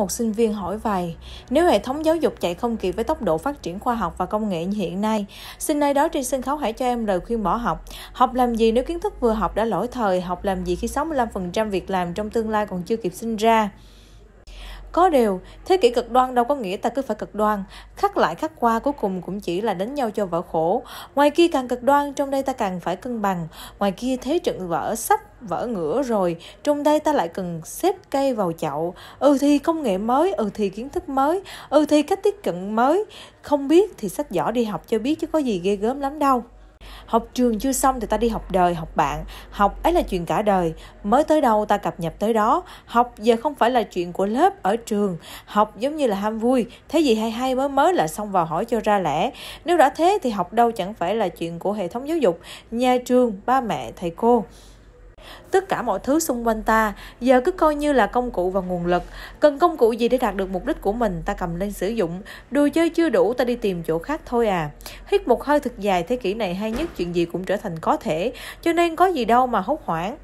một sinh viên hỏi vầy, nếu hệ thống giáo dục chạy không kịp với tốc độ phát triển khoa học và công nghệ như hiện nay, xin nơi đó trên sân khấu hãy cho em lời khuyên bỏ học. Học làm gì nếu kiến thức vừa học đã lỗi thời, học làm gì khi 65% việc làm trong tương lai còn chưa kịp sinh ra? Có điều, thế kỷ cực đoan đâu có nghĩa ta cứ phải cực đoan, khắc lại khắc qua cuối cùng cũng chỉ là đánh nhau cho vỡ khổ. Ngoài kia càng cực đoan, trong đây ta càng phải cân bằng, ngoài kia thế trận vỡ sắp vỡ ngửa rồi trong đây ta lại cần xếp cây vào chậu ừ thì công nghệ mới ừ thì kiến thức mới ừ thì cách tiếp cận mới không biết thì sách giỏ đi học cho biết chứ có gì ghê gớm lắm đâu học trường chưa xong thì ta đi học đời học bạn học ấy là chuyện cả đời mới tới đâu ta cập nhật tới đó học giờ không phải là chuyện của lớp ở trường học giống như là ham vui thế gì hay hay mới mới là xong vào hỏi cho ra lẽ nếu đã thế thì học đâu chẳng phải là chuyện của hệ thống giáo dục nhà trường ba mẹ thầy cô tất cả mọi thứ xung quanh ta giờ cứ coi như là công cụ và nguồn lực cần công cụ gì để đạt được mục đích của mình ta cầm lên sử dụng đồ chơi chưa đủ ta đi tìm chỗ khác thôi à hít một hơi thật dài thế kỷ này hay nhất chuyện gì cũng trở thành có thể cho nên có gì đâu mà hốt hoảng